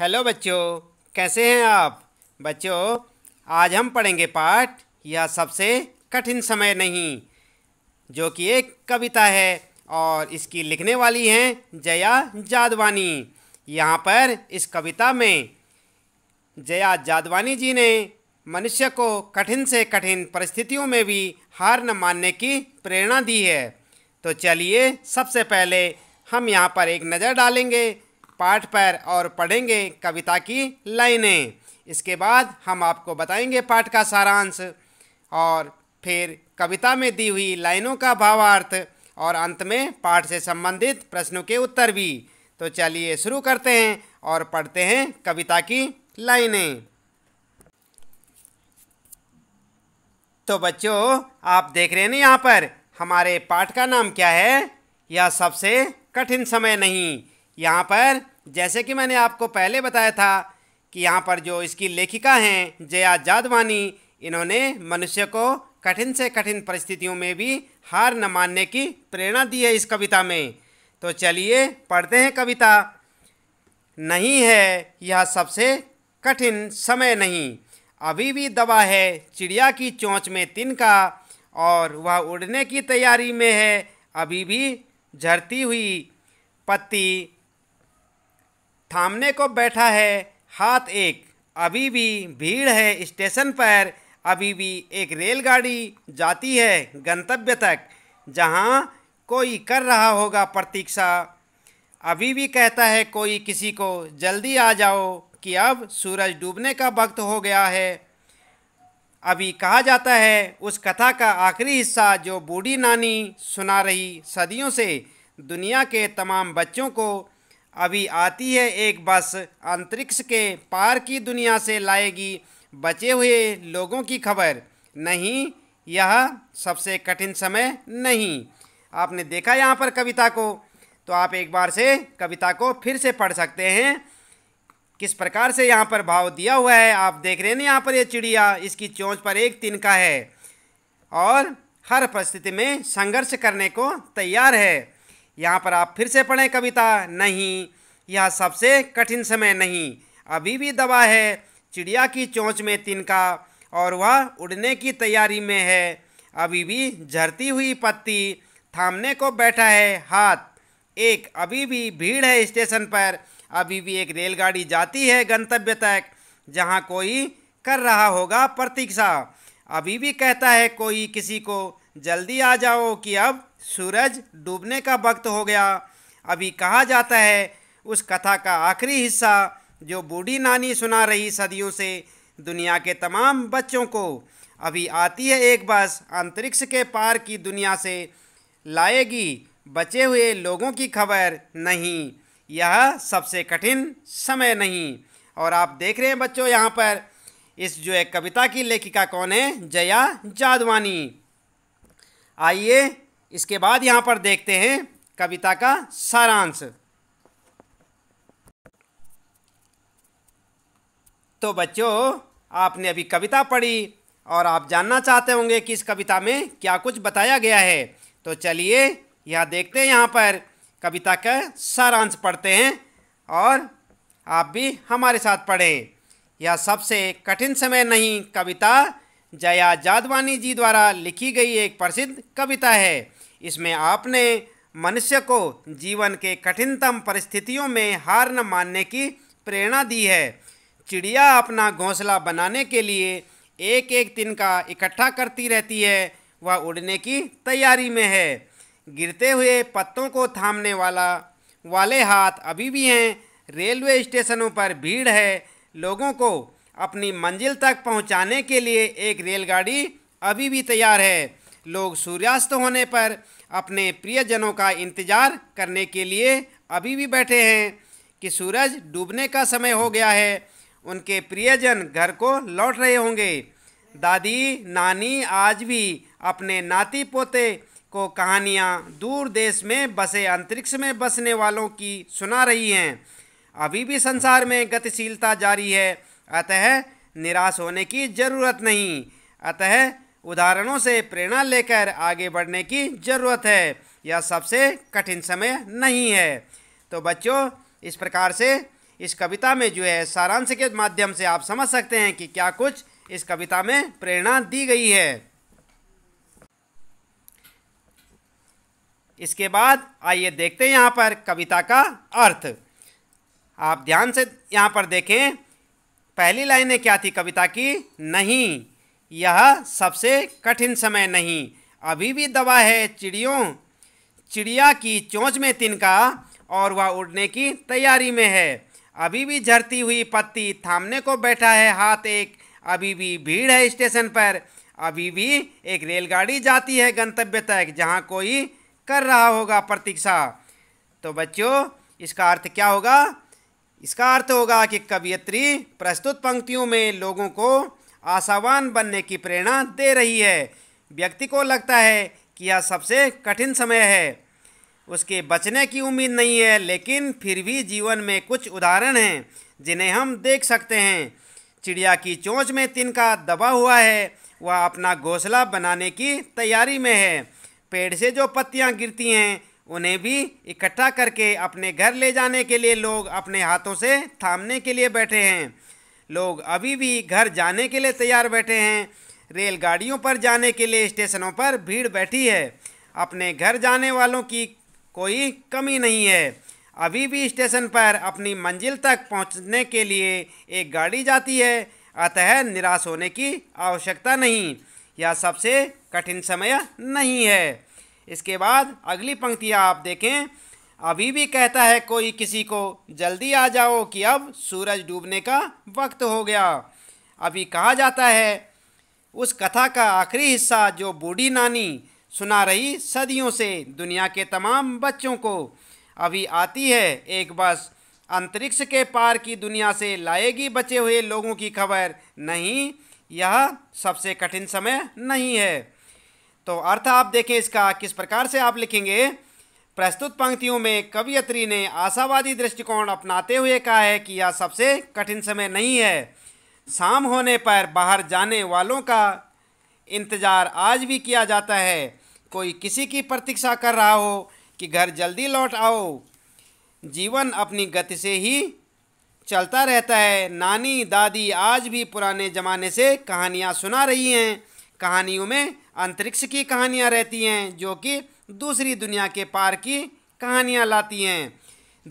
hello बच्चों कैसे हैं आप बच्चों आज हम पढ़ेंगे पाठ यह सबसे कठिन समय नहीं जो कि एक कविता है और इसकी लिखने वाली हैं जया जादवानी यहाँ पर इस कविता में जया जादवानी जी ने मनुष्य को कठिन से कठिन परिस्थितियों में भी हार न मानने की प्रेरणा दी है तो चलिए सबसे पहले हम यहाँ पर एक नज़र डालेंगे पाठ पर और पढ़ेंगे कविता की लाइनें इसके बाद हम आपको बताएंगे पाठ का सारांश और फिर कविता में दी हुई लाइनों का भावार्थ और अंत में पाठ से संबंधित प्रश्नों के उत्तर भी तो चलिए शुरू करते हैं और पढ़ते हैं कविता की लाइनें तो बच्चों आप देख रहे हैं ना यहाँ पर हमारे पाठ का नाम क्या है यह सबसे कठिन समय नहीं यहाँ पर जैसे कि मैंने आपको पहले बताया था कि यहाँ पर जो इसकी लेखिका हैं जया जादवानी इन्होंने मनुष्य को कठिन से कठिन परिस्थितियों में भी हार न मानने की प्रेरणा दी है इस कविता में तो चलिए पढ़ते हैं कविता नहीं है यह सबसे कठिन समय नहीं अभी भी दबा है चिड़िया की चोंच में तिनका और वह उड़ने की तैयारी में है अभी भी झरती हुई पत्ती थामने को बैठा है हाथ एक अभी भी भीड़ है स्टेशन पर अभी भी एक रेलगाड़ी जाती है गंतव्य तक जहाँ कोई कर रहा होगा प्रतीक्षा अभी भी कहता है कोई किसी को जल्दी आ जाओ कि अब सूरज डूबने का वक्त हो गया है अभी कहा जाता है उस कथा का आखिरी हिस्सा जो बूढ़ी नानी सुना रही सदियों से दुनिया के तमाम बच्चों को अभी आती है एक बस अंतरिक्ष के पार की दुनिया से लाएगी बचे हुए लोगों की खबर नहीं यह सबसे कठिन समय नहीं आपने देखा यहाँ पर कविता को तो आप एक बार से कविता को फिर से पढ़ सकते हैं किस प्रकार से यहाँ पर भाव दिया हुआ है आप देख रहे हैं ना यहाँ पर यह चिड़िया इसकी चोंच पर एक तिनका है और हर परिस्थिति में संघर्ष करने को तैयार है यहाँ पर आप फिर से पढ़ें कविता नहीं यह सबसे कठिन समय नहीं अभी भी दवा है चिड़िया की चोंच में तिनका और वह उड़ने की तैयारी में है अभी भी झरती हुई पत्ती थामने को बैठा है हाथ एक अभी भी भीड़ है स्टेशन पर अभी भी एक रेलगाड़ी जाती है गंतव्य तक जहाँ कोई कर रहा होगा प्रतीक्षा अभी भी कहता है कोई किसी को जल्दी आ जाओ कि अब सूरज डूबने का वक्त हो गया अभी कहा जाता है उस कथा का आखिरी हिस्सा जो बूढ़ी नानी सुना रही सदियों से दुनिया के तमाम बच्चों को अभी आती है एक बस अंतरिक्ष के पार की दुनिया से लाएगी बचे हुए लोगों की खबर नहीं यह सबसे कठिन समय नहीं और आप देख रहे हैं बच्चों यहाँ पर इस जो है कविता की लेखिका कौन है जया जादवानी आइए इसके बाद यहाँ पर देखते हैं कविता का सारांश तो बच्चों आपने अभी कविता पढ़ी और आप जानना चाहते होंगे कि इस कविता में क्या कुछ बताया गया है तो चलिए यह देखते हैं यहाँ पर कविता का सारांश पढ़ते हैं और आप भी हमारे साथ पढ़ें यह सबसे कठिन समय नहीं कविता जया जादवानी जी द्वारा लिखी गई एक प्रसिद्ध कविता है इसमें आपने मनुष्य को जीवन के कठिनतम परिस्थितियों में हार न मानने की प्रेरणा दी है चिड़िया अपना घोंसला बनाने के लिए एक एक दिन का इकट्ठा करती रहती है वह उड़ने की तैयारी में है गिरते हुए पत्तों को थामने वाला वाले हाथ अभी भी हैं रेलवे स्टेशनों पर भीड़ है लोगों को अपनी मंजिल तक पहुंचाने के लिए एक रेलगाड़ी अभी भी तैयार है लोग सूर्यास्त होने पर अपने प्रियजनों का इंतजार करने के लिए अभी भी बैठे हैं कि सूरज डूबने का समय हो गया है उनके प्रियजन घर को लौट रहे होंगे दादी नानी आज भी अपने नाती पोते को कहानियाँ दूर देश में बसे अंतरिक्ष में बसने वालों की सुना रही हैं अभी भी संसार में गतिशीलता जारी है अतः निराश होने की जरूरत नहीं अतः उदाहरणों से प्रेरणा लेकर आगे बढ़ने की जरूरत है यह सबसे कठिन समय नहीं है तो बच्चों इस प्रकार से इस कविता में जो है सारांश के माध्यम से आप समझ सकते हैं कि क्या कुछ इस कविता में प्रेरणा दी गई है इसके बाद आइए देखते हैं यहाँ पर कविता का अर्थ आप ध्यान से यहाँ पर देखें पहली लाइनें क्या थी कविता की नहीं यह सबसे कठिन समय नहीं अभी भी दवा है चिड़ियों चिड़िया की चोंच में तिनका और वह उड़ने की तैयारी में है अभी भी झरती हुई पत्ती थामने को बैठा है हाथ एक अभी भी भीड़ है स्टेशन पर अभी भी एक रेलगाड़ी जाती है गंतव्य तक जहाँ कोई कर रहा होगा प्रतीक्षा तो बच्चों इसका अर्थ क्या होगा इसका अर्थ होगा कि कवियत्री प्रस्तुत पंक्तियों में लोगों को आशावान बनने की प्रेरणा दे रही है व्यक्ति को लगता है कि यह सबसे कठिन समय है उसके बचने की उम्मीद नहीं है लेकिन फिर भी जीवन में कुछ उदाहरण हैं जिन्हें हम देख सकते हैं चिड़िया की चोंच में तिनका दबा हुआ है वह अपना घोंसला बनाने की तैयारी में है पेड़ से जो पत्तियाँ गिरती हैं उन्हें भी इकट्ठा करके अपने घर ले जाने के लिए लोग अपने हाथों से थामने के लिए बैठे हैं लोग अभी भी घर जाने के लिए तैयार बैठे हैं रेलगाड़ियों पर जाने के लिए स्टेशनों पर भीड़ बैठी है अपने घर जाने वालों की कोई कमी नहीं है अभी भी स्टेशन पर अपनी मंजिल तक पहुंचने के लिए एक गाड़ी जाती है अतः निराश होने की आवश्यकता नहीं यह सबसे कठिन समय नहीं है इसके बाद अगली पंक्तियाँ आप देखें अभी भी कहता है कोई किसी को जल्दी आ जाओ कि अब सूरज डूबने का वक्त हो गया अभी कहा जाता है उस कथा का आखिरी हिस्सा जो बूढ़ी नानी सुना रही सदियों से दुनिया के तमाम बच्चों को अभी आती है एक बस अंतरिक्ष के पार की दुनिया से लाएगी बचे हुए लोगों की खबर नहीं यह सबसे कठिन समय नहीं है तो अर्थ आप देखें इसका किस प्रकार से आप लिखेंगे प्रस्तुत पंक्तियों में कवियत्री ने आशावादी दृष्टिकोण अपनाते हुए कहा है कि यह सबसे कठिन समय नहीं है शाम होने पर बाहर जाने वालों का इंतज़ार आज भी किया जाता है कोई किसी की प्रतीक्षा कर रहा हो कि घर जल्दी लौट आओ जीवन अपनी गति से ही चलता रहता है नानी दादी आज भी पुराने ज़माने से कहानियाँ सुना रही हैं कहानियों में अंतरिक्ष की कहानियाँ रहती हैं जो कि दूसरी दुनिया के पार की कहानियाँ लाती हैं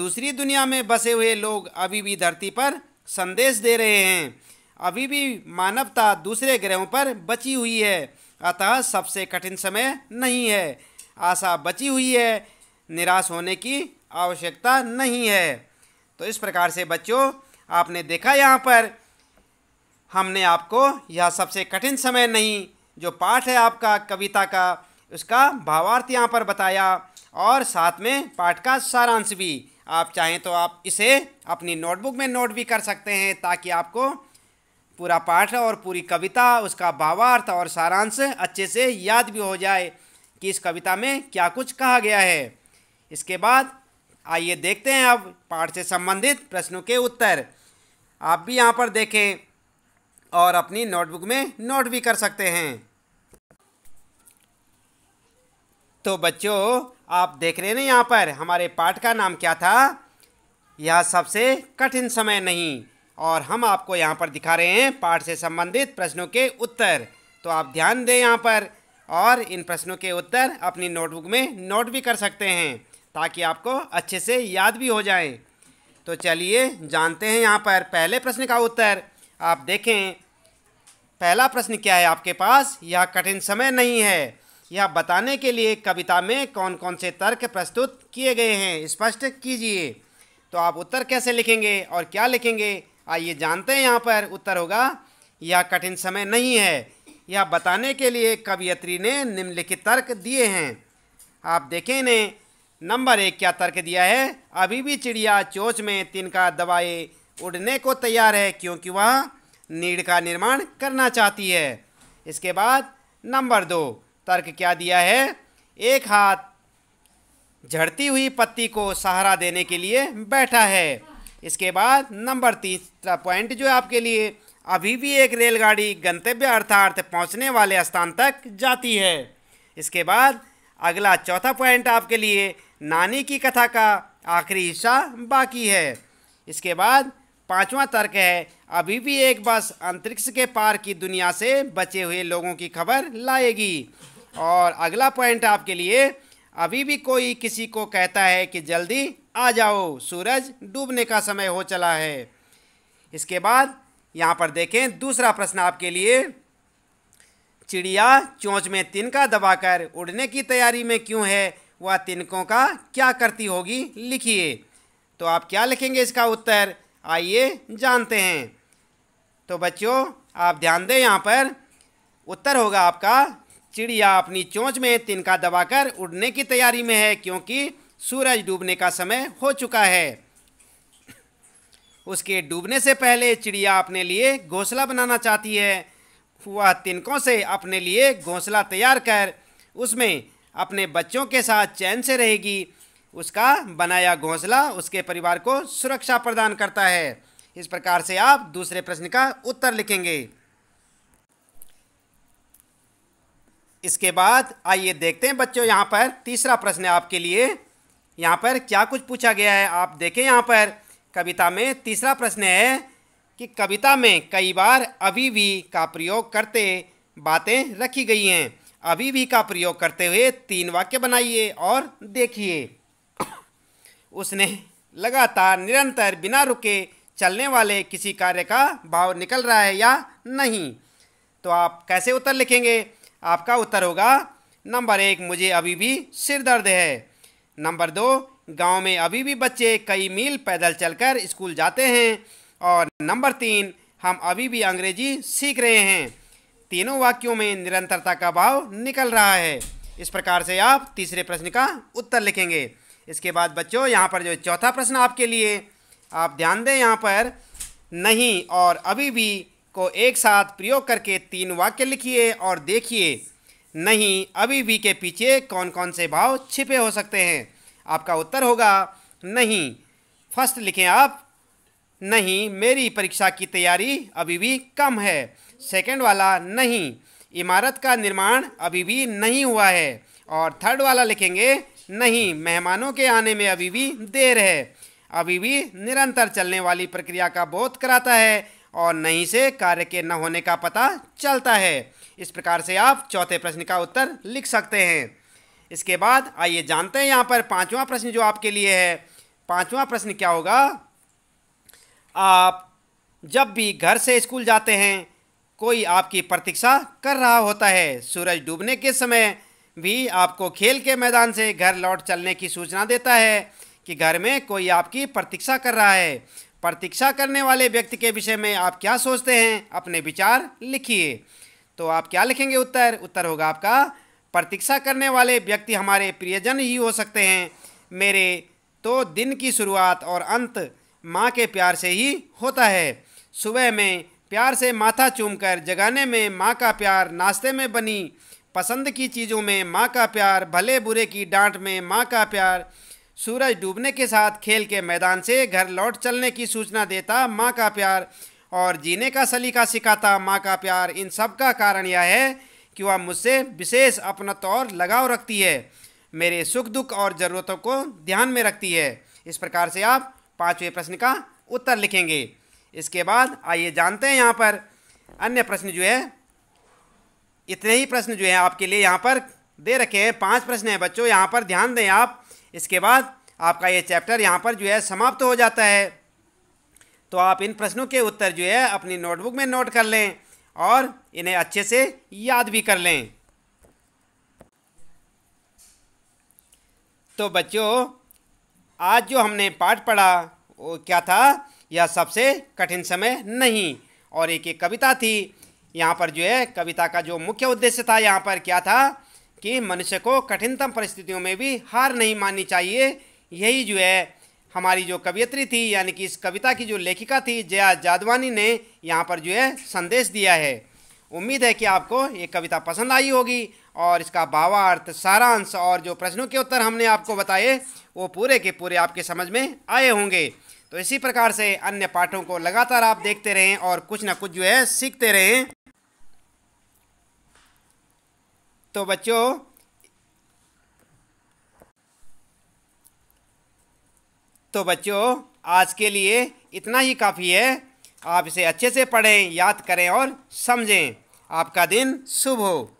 दूसरी दुनिया में बसे हुए लोग अभी भी धरती पर संदेश दे रहे हैं अभी भी मानवता दूसरे ग्रहों पर बची हुई है अतः सबसे कठिन समय नहीं है आशा बची हुई है निराश होने की आवश्यकता नहीं है तो इस प्रकार से बच्चों आपने देखा यहाँ पर हमने आपको यह सबसे कठिन समय नहीं जो पाठ है आपका कविता का उसका भावार्थ यहाँ पर बताया और साथ में पाठ का सारांश भी आप चाहें तो आप इसे अपनी नोटबुक में नोट भी कर सकते हैं ताकि आपको पूरा पाठ और पूरी कविता उसका भावार्थ और सारांश अच्छे से याद भी हो जाए कि इस कविता में क्या कुछ कहा गया है इसके बाद आइए देखते हैं अब पाठ से संबंधित प्रश्नों के उत्तर आप भी यहाँ पर देखें और अपनी नोटबुक में नोट भी कर सकते हैं तो बच्चों आप देख रहे हैं ना यहाँ पर हमारे पाठ का नाम क्या था यह सबसे कठिन समय नहीं और हम आपको यहाँ पर दिखा रहे हैं पाठ से संबंधित प्रश्नों के उत्तर तो आप ध्यान दें यहाँ पर और इन प्रश्नों के उत्तर अपनी नोटबुक में नोट भी कर सकते हैं ताकि आपको अच्छे से याद भी हो जाए तो चलिए जानते हैं यहाँ पर पहले प्रश्न का उत्तर आप देखें पहला प्रश्न क्या है आपके पास यह कठिन समय नहीं है यह बताने के लिए कविता में कौन कौन से तर्क प्रस्तुत किए गए हैं स्पष्ट कीजिए तो आप उत्तर कैसे लिखेंगे और क्या लिखेंगे आइए जानते हैं यहाँ पर उत्तर होगा यह कठिन समय नहीं है यह बताने के लिए कवियत्री ने निम्नलिखित तर्क दिए हैं आप देखें ने नंबर एक क्या तर्क दिया है अभी भी चिड़िया चोच में तिनका दबाए उड़ने को तैयार है क्योंकि वह नीड का निर्माण करना चाहती है इसके बाद नंबर दो तर्क क्या दिया है एक हाथ झड़ती हुई पत्ती को सहारा देने के लिए बैठा है इसके बाद नंबर तीसरा पॉइंट जो है आपके लिए अभी भी एक रेलगाड़ी गंतव्य अर्थार्थ पहुंचने वाले स्थान तक जाती है इसके बाद अगला चौथा पॉइंट आपके लिए नानी की कथा का आखिरी हिस्सा बाकी है इसके बाद पांचवा तर्क है अभी भी एक बस अंतरिक्ष के पार की दुनिया से बचे हुए लोगों की खबर लाएगी और अगला पॉइंट आपके लिए अभी भी कोई किसी को कहता है कि जल्दी आ जाओ सूरज डूबने का समय हो चला है इसके बाद यहाँ पर देखें दूसरा प्रश्न आपके लिए चिड़िया चोंच में तिनका दबाकर उड़ने की तैयारी में क्यों है वह तिनकों का क्या करती होगी लिखिए तो आप क्या लिखेंगे इसका उत्तर आइए जानते हैं तो बच्चों आप ध्यान दें यहाँ पर उत्तर होगा आपका चिड़िया अपनी चोंच में तिनका दबाकर उड़ने की तैयारी में है क्योंकि सूरज डूबने का समय हो चुका है उसके डूबने से पहले चिड़िया अपने लिए घोंसला बनाना चाहती है वह तिनकों से अपने लिए घोंसला तैयार कर उसमें अपने बच्चों के साथ चैन से रहेगी उसका बनाया घोंसला उसके परिवार को सुरक्षा प्रदान करता है इस प्रकार से आप दूसरे प्रश्न का उत्तर लिखेंगे इसके बाद आइए देखते हैं बच्चों यहाँ पर तीसरा प्रश्न आपके लिए यहाँ पर क्या कुछ पूछा गया है आप देखें यहाँ पर कविता में तीसरा प्रश्न है कि कविता में कई बार अभी भी का प्रयोग करते बातें रखी गई हैं अभी भी का प्रयोग करते हुए तीन वाक्य बनाइए और देखिए उसने लगातार निरंतर बिना रुके चलने वाले किसी कार्य का भाव निकल रहा है या नहीं तो आप कैसे उत्तर लिखेंगे आपका उत्तर होगा नंबर एक मुझे अभी भी सिर दर्द है नंबर दो गांव में अभी भी बच्चे कई मील पैदल चलकर स्कूल जाते हैं और नंबर तीन हम अभी भी अंग्रेजी सीख रहे हैं तीनों वाक्यों में निरंतरता का भाव निकल रहा है इस प्रकार से आप तीसरे प्रश्न का उत्तर लिखेंगे इसके बाद बच्चों यहाँ पर जो चौथा प्रश्न आपके लिए आप ध्यान दें यहाँ पर नहीं और अभी भी को एक साथ प्रयोग करके तीन वाक्य लिखिए और देखिए नहीं अभी भी के पीछे कौन कौन से भाव छिपे हो सकते हैं आपका उत्तर होगा नहीं फर्स्ट लिखें आप नहीं मेरी परीक्षा की तैयारी अभी भी कम है सेकंड वाला नहीं इमारत का निर्माण अभी भी नहीं हुआ है और थर्ड वाला लिखेंगे नहीं मेहमानों के आने में अभी भी देर है अभी भी निरंतर चलने वाली प्रक्रिया का बोध कराता है और नहीं से कार्य के न होने का पता चलता है इस प्रकार से आप चौथे प्रश्न का उत्तर लिख सकते हैं इसके बाद आइए जानते हैं यहाँ पर पांचवा प्रश्न जो आपके लिए है पांचवा प्रश्न क्या होगा आप जब भी घर से स्कूल जाते हैं कोई आपकी प्रतीक्षा कर रहा होता है सूरज डूबने के समय भी आपको खेल के मैदान से घर लौट चलने की सूचना देता है कि घर में कोई आपकी प्रतीक्षा कर रहा है प्रतीक्षा करने वाले व्यक्ति के विषय में आप क्या सोचते हैं अपने विचार लिखिए तो आप क्या लिखेंगे उत्तर उत्तर होगा आपका प्रतीक्षा करने वाले व्यक्ति हमारे प्रियजन ही हो सकते हैं मेरे तो दिन की शुरुआत और अंत माँ के प्यार से ही होता है सुबह में प्यार से माथा चूमकर जगाने में माँ का प्यार नाश्ते में बनी पसंद की चीज़ों में माँ का प्यार भले बुरे की डांट में माँ का प्यार सूरज डूबने के साथ खेल के मैदान से घर लौट चलने की सूचना देता माँ का प्यार और जीने का सलीका सिखाता माँ का प्यार इन सब का कारण यह है कि वह मुझसे विशेष अपना तौर लगाव रखती है मेरे सुख दुख और ज़रूरतों को ध्यान में रखती है इस प्रकार से आप पाँचवें प्रश्न का उत्तर लिखेंगे इसके बाद आइए जानते हैं यहाँ पर अन्य प्रश्न जो है इतने ही प्रश्न जो है आपके लिए यहाँ पर दे रखे हैं पांच प्रश्न हैं बच्चों यहाँ पर ध्यान दें आप इसके बाद आपका ये चैप्टर यहाँ पर जो है समाप्त हो जाता है तो आप इन प्रश्नों के उत्तर जो है अपनी नोटबुक में नोट कर लें और इन्हें अच्छे से याद भी कर लें तो बच्चों आज जो हमने पाठ पढ़ा वो क्या था यह सबसे कठिन समय नहीं और एक एक कविता थी यहाँ पर जो है कविता का जो मुख्य उद्देश्य था यहाँ पर क्या था कि मनुष्य को कठिनतम परिस्थितियों में भी हार नहीं माननी चाहिए यही जो है हमारी जो कवियत्री थी यानी कि इस कविता की जो लेखिका थी जया जादवानी ने यहाँ पर जो है संदेश दिया है उम्मीद है कि आपको ये कविता पसंद आई होगी और इसका भावार्थ सारांश और जो प्रश्नों के उत्तर हमने आपको बताए वो पूरे के पूरे आपके समझ में आए होंगे तो इसी प्रकार से अन्य पाठों को लगातार आप देखते रहें और कुछ ना कुछ जो है सीखते रहें तो बच्चों तो बच्चों आज के लिए इतना ही काफ़ी है आप इसे अच्छे से पढ़ें याद करें और समझें आपका दिन शुभ हो